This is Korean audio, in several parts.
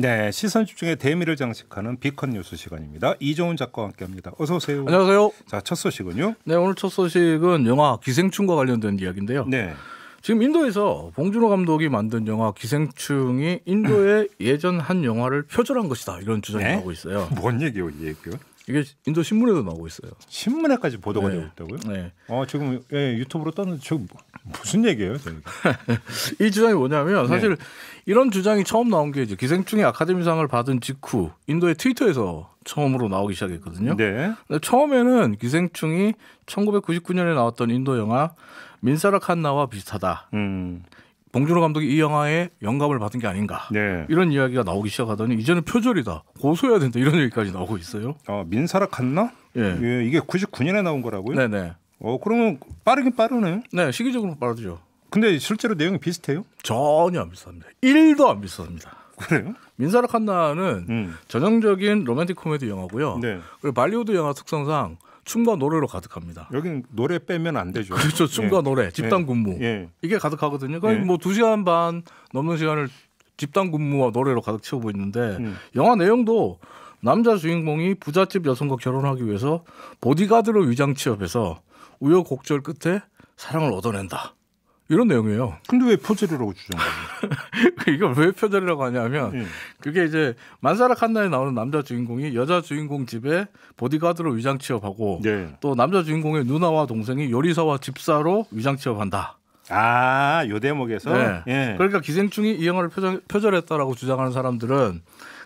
네, 시선 집중의 대미를 장식하는 비컨 뉴스 시간입니다. 이종훈 작가와 함께합니다. 어서 오세요. 안녕하세요. 자, 첫 소식은요? 네, 오늘 첫 소식은 영화 기생충과 관련된 이야기인데요. 네. 지금 인도에서 봉준호 감독이 만든 영화 기생충이 인도의 예전 한 영화를 표절한 것이다 이런 주장이 네? 나오고 있어요. 뭔 얘기요, 이얘기요? 이게 인도 신문에도 나오고 있어요. 신문에까지 보도가 네. 되고 있다고요? 네. 어 지금 예, 유튜브로 떴는 지금 무슨 얘기예요? 이 주장이 뭐냐면 사실 네. 이런 주장이 처음 나온 게 이제 기생충의 아카데미상을 받은 직후 인도의 트위터에서 처음으로 나오기 시작했거든요. 네. 처음에는 기생충이 1999년에 나왔던 인도 영화 민사라 칸나와 비슷하다. 음. 봉준호 감독이 이 영화에 영감을 받은 게 아닌가 네. 이런 이야기가 나오기 시작하더니 이제는 표절이다 고소해야 된다 이런 얘기까지 나오고 있어요. 아 민사라 갔나? 예. 예 이게 99년에 나온 거라고요? 네네. 네. 어 그러면 빠르긴 빠르네네 시기적으로 빠르죠. 근데 실제로 내용이 비슷해요? 전혀 안 비슷합니다. 1도 안 비슷합니다. 그래요? 민사라 칸나는 음. 전형적인 로맨틱 코미디 영화고요. 네. 그리고 발리우드 영화 특성상 춤과 노래로 가득합니다. 여기는 노래 빼면 안 되죠. 그렇죠. 춤과 예. 노래, 집단 예. 근무 예. 이게 가득하거든요. 그러니까 예. 뭐2 시간 반 넘는 시간을 집단 근무와 노래로 가득 채우고 있는데 음. 영화 내용도 남자 주인공이 부잣집 여성과 결혼하기 위해서 보디가드로 위장 취업해서 우여곡절 끝에 사랑을 얻어낸다. 이런 내용이에요. 근데 왜 표절이라고 주장하는 거예요? 이걸 왜 표절이라고 하냐면 예. 그게 이제 만사라 칸나에 나오는 남자 주인공이 여자 주인공 집에 보디가드로 위장 취업하고 예. 또 남자 주인공의 누나와 동생이 요리사와 집사로 위장 취업한다. 아, 요 대목에서. 네. 예. 그러니까 기생충이 이 영화를 표절, 표절했다라고 주장하는 사람들은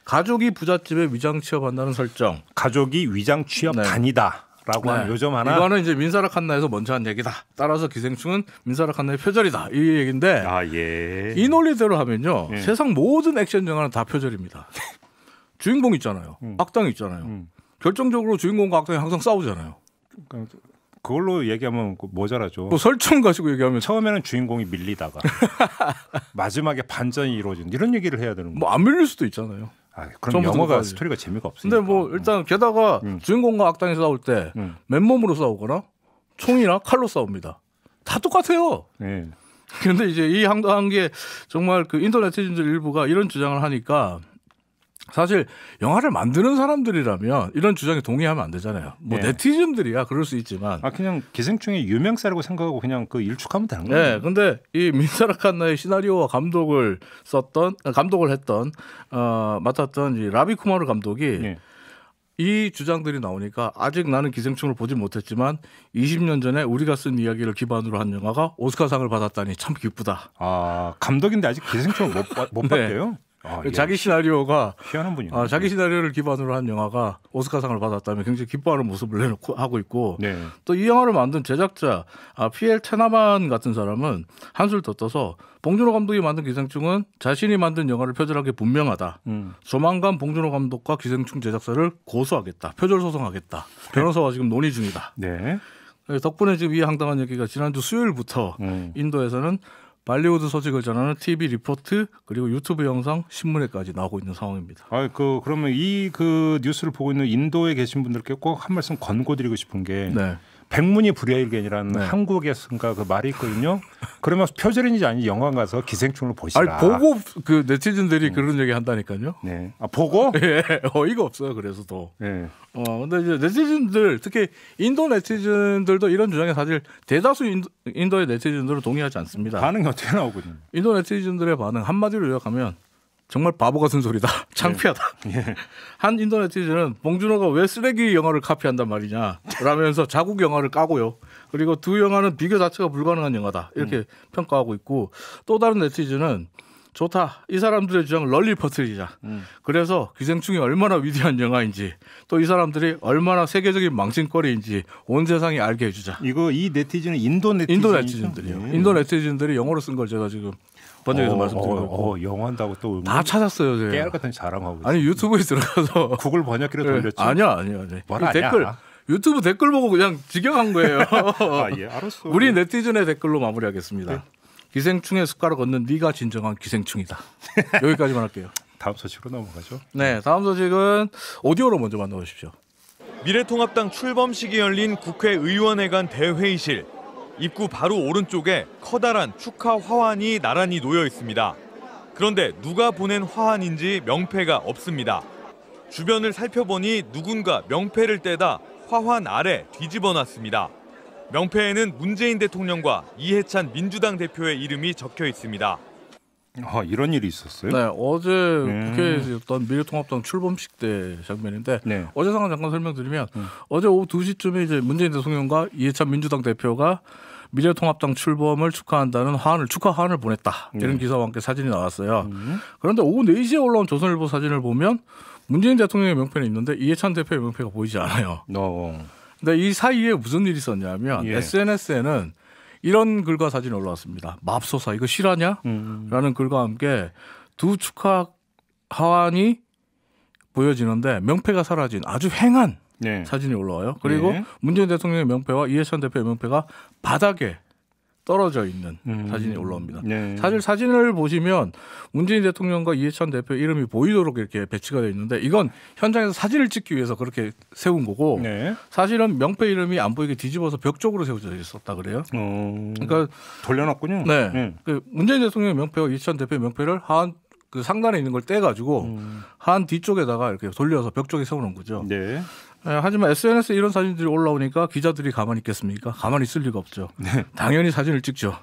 가족이 부잣집에 위장 취업한다는 설정. 가족이 위장 취업 네. 단이다. 라고 하는 네. 요점 하나. 이거는 이제 민사라 칸나에서 먼저 한 얘기다. 따라서 기생충은 민사라 칸나의 표절이다. 이 얘기인데 아, 예. 이 논리대로 하면요. 예. 세상 모든 액션 영화는 다 표절입니다. 주인공 있잖아요. 음. 악당이 있잖아요. 음. 결정적으로 주인공과 악당이 항상 싸우잖아요. 그러니까 그걸로 얘기하면 그 모자라죠. 뭐 설정 가지고 얘기하면 처음에는 주인공이 밀리다가 마지막에 반전이 이루어진 이런 얘기를 해야 되는 뭐 거예뭐안 밀릴 수도 있잖아요. 아, 그럼 영화가 들지 스토리가 재미가 없으니까. 근데 뭐 일단 게다가 음. 음. 주인공과 악당이 싸울 때 음. 맨몸으로 싸우거나 총이나 칼로 싸웁니다. 다 똑같아요. 네. 근데 이제 이 한게 정말 그 인터넷 체진들 일부가 이런 주장을 하니까 사실 영화를 만드는 사람들이라면 이런 주장에 동의하면 안 되잖아요. 뭐 네. 티즌들이야 그럴 수 있지만 아 그냥 기생충의 유명세라고 생각하고 그냥 그 일축하면 되는 거예요. 네, 근데 이 민사라 칸나의 시나리오와 감독을 썼던 아, 감독을 했던 어, 맡았던 이 라비 쿠마르 감독이 네. 이 주장들이 나오니까 아직 나는 기생충을 보지 못했지만 20년 전에 우리가 쓴 이야기를 기반으로 한 영화가 오스카상을 받았다니 참 기쁘다. 아 감독인데 아직 기생충을 못, 못 네. 봤대요. 아, 예. 자기 시나리오가 희한한 분이 아, 자기 예. 시나리오를 기반으로 한 영화가 오스카상을 받았다면 굉장히 기뻐하는 모습을 내놓고 하고 있고 네. 또이 영화를 만든 제작자 아, 피엘 테나만 같은 사람은 한술 더 떠서 봉준호 감독이 만든 기생충은 자신이 만든 영화를 표절하게 분명하다. 음. 조만간 봉준호 감독과 기생충 제작사를 고소하겠다. 표절 소송하겠다. 변호사와 지금 논의 중이다. 네. 예, 덕분에 지금 이 황당한 얘기가 지난주 수요일부터 음. 인도에서는 발리우드 소식을 전하는 TV 리포트 그리고 유튜브 영상 신문에까지 나오고 있는 상황입니다. 아, 그 그러면 이 그 뉴스를 보고 있는 인도에 계신 분들께 꼭 한 말씀 권고드리고 싶은 게 네. 백문이 불여일견이라는 네. 한국의 승가 그 말이 있거든요. 그러면 표절인지 아니 영화 가서 기생충을 보시라. 아니, 보고 그 네티즌들이 음. 그런 얘기 한다니까요. 네. 아 보고? 예. 어이가 없어요. 그래서 또. 예. 네. 어 근데 이제 네티즌들 특히 인도 네티즌들도 이런 주장에 사실 대다수 인도, 인도의 네티즌들은 동의하지 않습니다. 반응이 어떻게 나오거든요. 인도 네티즌들의 반응 한마디로 요약하면 정말 바보 같은 소리다. 네. 창피하다. 예. 한 인터넷 티즌은 봉준호가 왜 쓰레기 영화를 카피한단 말이냐 라면서 자국 영화를 까고요. 그리고 두 영화는 비교 자체가 불가능한 영화다. 이렇게 음. 평가하고 있고 또 다른 네티즌은 좋다. 이 사람들의 주장을 널리 퍼뜨리자. 음. 그래서 기생충이 얼마나 위대한 영화인지 또 이 사람들이 얼마나 세계적인 망신거리인지 온 세상이 알게 해주자. 이거 이 네티즌은 인도 네티즌 들이요 예. 인도 네티즌들이 영어로 쓴 걸 제가 지금 번역에서 말씀드리고 어, 어, 어 영어한다고 또다 찾았어요. 제가. 네. 깨알 같은 자랑하고 아니 유튜브에 들어가서 구글 번역기로 네. 돌렸죠. 아니야 아니야. 네. 아니야. 댓글 유튜브 댓글 보고 그냥 직역한 거예요. 아, 예, 알았어. 우리 네티즌의 댓글로 마무리하겠습니다. 네. 기생충의 숟가락 얻는 네가 진정한 기생충이다. 여기까지만 할게요. 다음 소식으로 넘어가죠. 네, 다음 소식은 오디오로 먼저 만나보십시오. 미래통합당 출범식이 열린 국회의원회관 대회의실. 입구 바로 오른쪽에 커다란 축하 화환이 나란히 놓여 있습니다. 그런데 누가 보낸 화환인지 명패가 없습니다. 주변을 살펴보니 누군가 명패를 떼다 화환 아래 뒤집어 놨습니다. 명패에는 문재인 대통령과 이해찬 민주당 대표의 이름이 적혀 있습니다. 아 이런 일이 있었어요? 네 어제 음. 국회에서 어떤 미래통합당 출범식 때 장면인데 네. 어제 상황 잠깐 설명드리면 음. 어제 오후 2시쯤에 이제 문재인 대통령과 이해찬 민주당 대표가 미래통합당 출범을 축하한다는 화환을 축하 화환을 보냈다 네. 이런 기사와 함께 사진이 나왔어요. 음. 그런데 오후 4시에 올라온 조선일보 사진을 보면 문재인 대통령의 명패는 있는데 이해찬 대표의 명패가 보이지 않아요. 어. 근데 이 사이에 무슨 일이 있었냐면 예. SNS에는 이런 글과 사진 이 올라왔습니다. 맙소사 이거 실화냐? 음. 라는 글과 함께 두 축하 하환이 보여지는데 명패가 사라진 아주 횡한 네. 사진이 올라와요. 그리고 네. 문재인 대통령의 명패와 이해찬 대표의 명패가 바닥에 떨어져 있는 음. 사진이 올라옵니다. 네. 사실 사진을 보시면 문재인 대통령과 이해찬 대표 이름이 보이도록 이렇게 배치가 되어 있는데 이건 현장에서 사진을 찍기 위해서 그렇게 세운 거고 네. 사실은 명패 이름이 안 보이게 뒤집어서 벽 쪽으로 세워져 있었다 그래요. 어... 그러니까 돌려놨군요. 네. 네. 그 문재인 대통령 명패와 이해찬 대표 명패를 한 그 상단에 있는 걸 떼가지고 음. 한 뒤쪽에다가 이렇게 돌려서 벽 쪽에 세우는 거죠. 네. 네, 하지만 SNS에 이런 사진들이 올라오니까 기자들이 가만히 있겠습니까? 가만히 있을 리가 없죠. 네. 당연히 사진을 찍죠.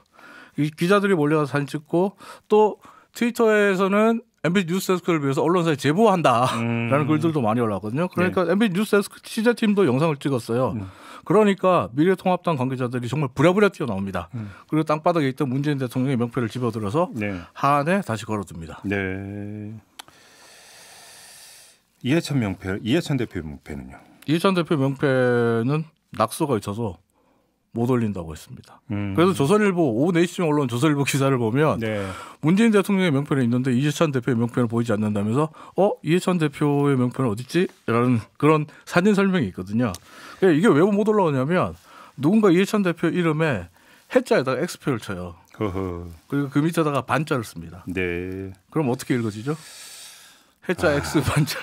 이 기자들이 몰려서 가 사진 찍고 또 트위터에서는 MBC 뉴스 데스크를 비해서 언론사에 제보한다라는 음. 글들도 많이 올라왔거든요. 그러니까 네. MBC 뉴스 데스크 취재팀도 영상을 찍었어요. 음. 그러니까 미래통합당 관계자들이 정말 부랴부랴 뛰어나옵니다. 음. 그리고 땅바닥에 있던 문재인 대통령의 명패를 집어들어서 네. 한에 다시 걸어둡니다. 네. 이해찬 명패, 이해찬 대표 명패는요? 이해찬 대표 명패는 낙서가 있어서 못 올린다고 했습니다. 음. 그래서 조선일보 오후 4시쯤 언론 조선일보 기사를 보면 네. 문재인 대통령의 명패는 있는데 이해찬 대표의 명패는 보이지 않는다면서 어 이해찬 대표의 명패는 어딨지?라는 그런 사진 설명이 있거든요. 예, 이게 왜 못 올라오냐면 누군가 이해찬 대표 이름에 해자에다가 X표를 쳐요. 허허. 그리고 그 밑에다가 반자를 씁니다. 네. 그럼 어떻게 읽어지죠? 해자 아. X 반자.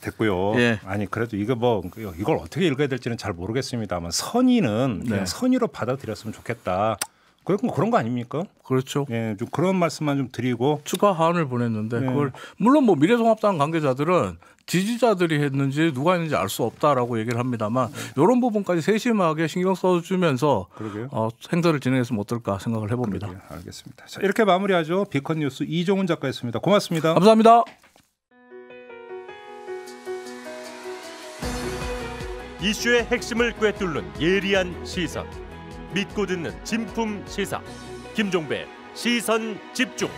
됐고요. 예. 아니 그래도 이거 뭐 이걸 어떻게 읽어야 될지는 잘 모르겠습니다만 선의는 네. 그냥 선의로 받아들였으면 좋겠다. 그건 뭐 그런 거 아닙니까? 그렇죠. 예, 좀 그런 말씀만 좀 드리고 추가 하원을 보냈는데 예. 그걸 물론 뭐 미래통합당 관계자들은 지지자들이 했는지 누가 했는지 알 수 없다라고 얘기를 합니다만 네. 이런 부분까지 세심하게 신경 써주면서 그러게요. 어, 행사를 진행했으면 어떨까 생각을 해봅니다. 그러게요. 알겠습니다. 자, 이렇게 마무리하죠. 비컨 뉴스 이종훈 작가였습니다. 고맙습니다. 감사합니다. 이슈의 핵심을 꿰뚫는 예리한 시선. 믿고 듣는 진품 시사. 김종배 시선 집중.